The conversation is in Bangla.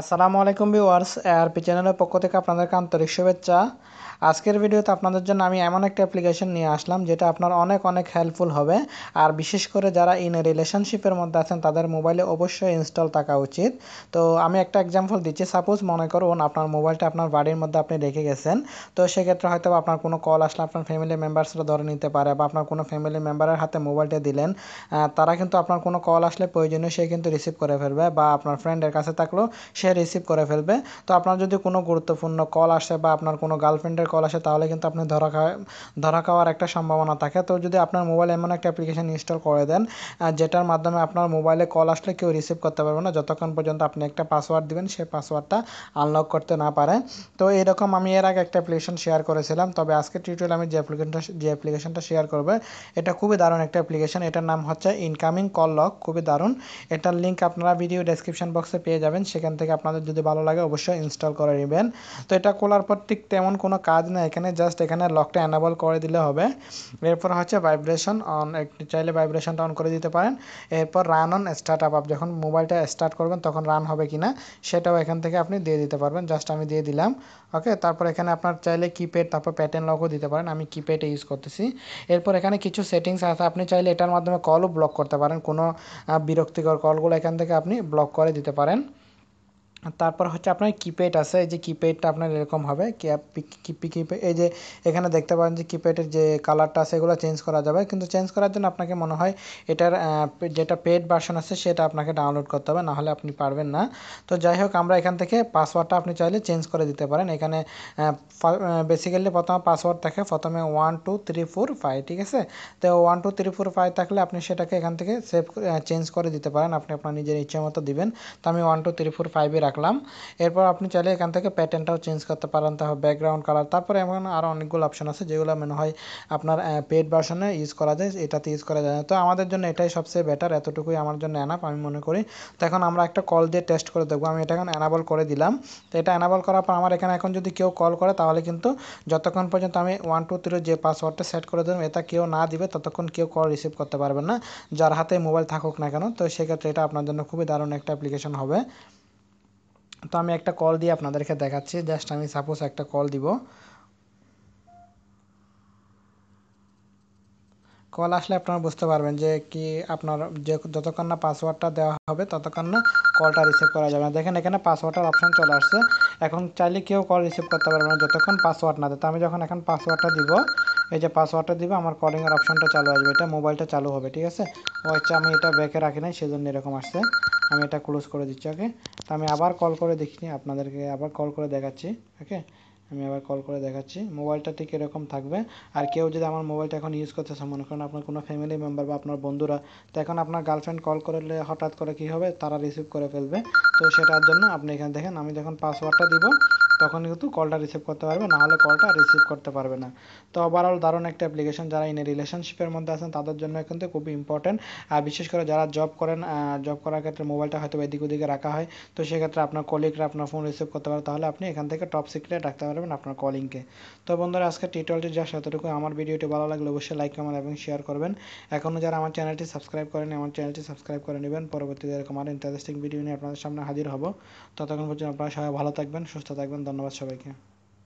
আসসালামু আলাইকুম ভিউয়ার্স এআরপি চ্যানেলের পক্ষ থেকে আপনাদেরকে আন্তরিক শুভেচ্ছা আজকের ভিডিওতে আপনাদের জন্য আমি এমন একটা অ্যাপ্লিকেশন নিয়ে আসলাম যেটা আপনার অনেক অনেক হেল্পফুল হবে আর বিশেষ করে যারা ইন রিলেশনশিপের মধ্যে আছেন তাদের মোবাইলে অবশ্যই ইনস্টল থাকা উচিত তো আমি একটা এক্সাম্পল দিচ্ছি সাপোজ মনে করুন আপনার মোবাইলটা আপনার বাড়ির মধ্যে আপনি রেখে গেছেন তো সেক্ষেত্রে হয়তো আপনার কোনো কল আসলে আপনার ফ্যামিলি মেম্বার্সরা ধরে নিতে পারে বা আপনার কোনো ফ্যামিলি মেম্বারের হাতে মোবাইলটা দিলেন তারা কিন্তু আপনার কোনো কল আসলে প্রয়োজনীয় সে কিন্তু রিসিভ করে ফেলবে বা আপনার ফ্রেন্ডের কাছে থাকলেও সে সে রিসিভ করে ফেলবে তো আপনার যদি কোনো গুরুত্বপূর্ণ কল আসে বা আপনার কোনো গার্লফ্রেন্ডের কল আসে তাহলে কিন্তু আপনি ধরা খাওয়া ধরা খাওয়ার একটা সম্ভাবনা থাকে তো যদি আপনার মোবাইলে এমন একটা অ্যাপ্লিকেশান ইনস্টল করে দেন যেটার মাধ্যমে আপনার মোবাইলে কল আসলে কেউ রিসিভ করতে পারবে না যতক্ষণ পর্যন্ত আপনি একটা পাসওয়ার্ড দিবেন সেই পাসওয়ার্ডটা আনলক করতে না পারে তো এরকম আমি এর আগে একটা অ্যাপ্লিকেশন শেয়ার করেছিলাম তবে আজকে টিউটোরিয়াল আমি যে অ্যাপ্লিকেশনটা যে অ্যাপ্লিকেশনটা শেয়ার করবে এটা খুবই দারুণ একটা অ্যাপ্লিকেশন এটার নাম হচ্ছে ইনকামিং কল লক খুবই দারুণ এটার লিঙ্ক আপনারা ভিডিও ডেসক্রিপশন বক্সে পেয়ে যাবেন সেখান থেকে থেকে আপনাদের যদি ভালো লাগে অবশ্যই ইনস্টল করে নেবেন তো এটা খোলার পর ঠিক তেমন কোনো কাজ না এখানে জাস্ট এখানে লকটা অ্যানাবল করে দিলে হবে এরপর হচ্ছে ভাইব্রেশন অন চাইলে ভাইব্রেশনটা অন করে দিতে পারেন এরপর রান অন স্টার্ট আপ যখন মোবাইলটা স্টার্ট করবেন তখন রান হবে কি না সেটাও এখান থেকে আপনি দিয়ে দিতে পারবেন জাস্ট আমি দিয়ে দিলাম ওকে তারপর এখানে আপনার চাইলে কিপ্যাড তারপর প্যাটার্ন লকও দিতে পারেন আমি কিপ্যাড ইউজ করতেছি এরপর এখানে কিছু সেটিংস আছে আপনি চাইলে এটার মাধ্যমে কলও ব্লক করতে পারেন কোনো বিরক্তিকর কলগুলো এখান থেকে আপনি ব্লক করে দিতে পারেন তারপর হচ্ছে আপনার কিপ্যাড আছে এই যে কিপ্যাডটা আপনার এরকম হবে এই যে এখানে দেখতে পারেন যে কিপ্যাডের যে কালারটা আছে এগুলো চেঞ্জ করা যাবে কিন্তু চেঞ্জ করার জন্য আপনাকে মনে হয় এটার যেটা পেড ভার্সন আছে সেটা আপনাকে ডাউনলোড করতে হবে নাহলে আপনি পারবেন না তো যাই হোক আমরা এখান থেকে পাসওয়ার্ডটা আপনি চাইলে চেঞ্জ করে দিতে পারেন এখানে বেসিক্যালি প্রথমে পাসওয়ার্ড থাকে প্রথমে one two three four five ঠিক আছে তো one two three four five থাকলে আপনি সেটাকে এখান থেকে সেভ চেঞ্জ করে দিতে পারেন আপনি আপনার নিজের ইচ্ছে মতো দিবেন তো আমি ওয়ান টু থ্রি ফোর ফাইভে রাখলাম এরপর আপনি চাইলে এখান থেকে প্যাটার্নটাও চেঞ্জ করতে পারেন তারপর ব্যাকগ্রাউন্ড কালার তারপরে এমন আরও অনেকগুলো অপশন আছে যেগুলো মনে হয় আপনার পেড ভার্সনে ইউজ করা যায় এটাতে ইউজ করা যায় না তো আমাদের জন্য এটাই সবচেয়ে বেটার এতটুকুই আমার জন্য অ্যানাপ আমি মনে করি তো এখন আমরা একটা কল দিয়ে টেস্ট করে দেখবো আমি এটা এখন অ্যানাবল করে দিলাম তো এটা অ্যানাবল করার পর আমার এখানে এখন যদি কেউ কল করে তাহলে কিন্তু যতক্ষণ পর্যন্ত আমি ওয়ান টু থ্রির যে পাসওয়ার্ডটা সেট করে দেবো এটা কেউ না দিবে ততক্ষণ কেউ কল রিসিভ করতে পারবে না যার হাতে মোবাইল থাকুক না কেন তো সেক্ষেত্রে এটা আপনার জন্য খুবই দারুণ একটা অ্যাপ্লিকেশন হবে তো আমি একটা কল দিয়ে আপনাদেরকে দেখাচ্ছি জাস্ট আমি সাপোজ একটা কল দিব কল আসলে আপনারা বুঝতে পারবেন যে কি আপনার যে যতক্ষণ না পাসওয়ার্ডটা দেওয়া হবে ততক্ষণ না কলটা রিসিভ করা যাবে না দেখেন এখানে পাসওয়ার্ডের অপশন চলে আসছে এখন চাইলে কেউ কল রিসিভ করতে পারবে না যতক্ষণ পাসওয়ার্ড না দেয় তো আমি যখন এখন পাসওয়ার্ডটা দিব এই যে পাসওয়ার্ডটা দিব আমার কলিংয়ের অপশনটা চালু আসবে এটা মোবাইলটা চালু হবে ঠিক আছে ও আচ্ছা আমি এটা ব্যাকে রাখি নাই সেজন্য এরকম আসছে আমি এটা ক্লোজ করে দিচ্ছি ওকে তো আমি আবার কল করে দেখিনি আপনাদেরকে আবার কল করে দেখাচ্ছি ওকে আমি আবার কল করে দেখাচ্ছি মোবাইলটা ঠিক এরকম থাকবে আর কেউ যদি আমার মোবাইলটা এখন ইউজ করতেছে মনে করেন আপনার কোনো ফ্যামিলি মেম্বার বা আপনার বন্ধুরা তো এখন আপনার গার্লফ্রেন্ড কল করলে হঠাৎ করে কি হবে তারা রিসিভ করে ফেলবে তো সেটার জন্য আপনি এখানে দেখেন আমি যখন পাসওয়ার্ডটা দিব তখন কিন্তু কলটা রিসিভ করতে পারবে না হলে কলটা রিসিভ করতে পারবে না তো ওভারঅল দারুণ একটা অ্যাপ্লিকেশন যারা ইন রিলেশনশিপের মধ্যে আছেন তাদের জন্য কিন্তু খুবই ইম্পর্টেন্ট আর বিশেষ করে যারা জব করেন জব করার ক্ষেত্রে মোবাইলটা হয়তো এদিক ওদিকে রাখা হয় তো সেক্ষেত্রে আপনার কলিগরা আপনার ফোন রিসিভ করতে পারে তাহলে আপনি এখান থেকে টপ সিক্রেট রাখতে পারবেন আপনার কলিংকে তো বন্ধুরা আজকে টি টোয়েন্টি যা সেতটুকু আমার ভিডিওটি ভালো লাগলে অবশ্যই লাইক কমেন্ট এবং শেয়ার করবেন এখনও যারা আমার চ্যানেলটি সাবস্ক্রাইব করেন আমার চ্যানেলটি সাবস্ক্রাইব করে নেবেন পরবর্তীতে এরকম আরও ইন্টারেস্টিং ভিডিও নিয়ে আপনাদের সামনে হাজির হব ততক্ষণ পর্যন্ত আপনারা সবাই ভালো থাকবেন সুস্থ থাকবেন ধন্যবাদ সবাইকে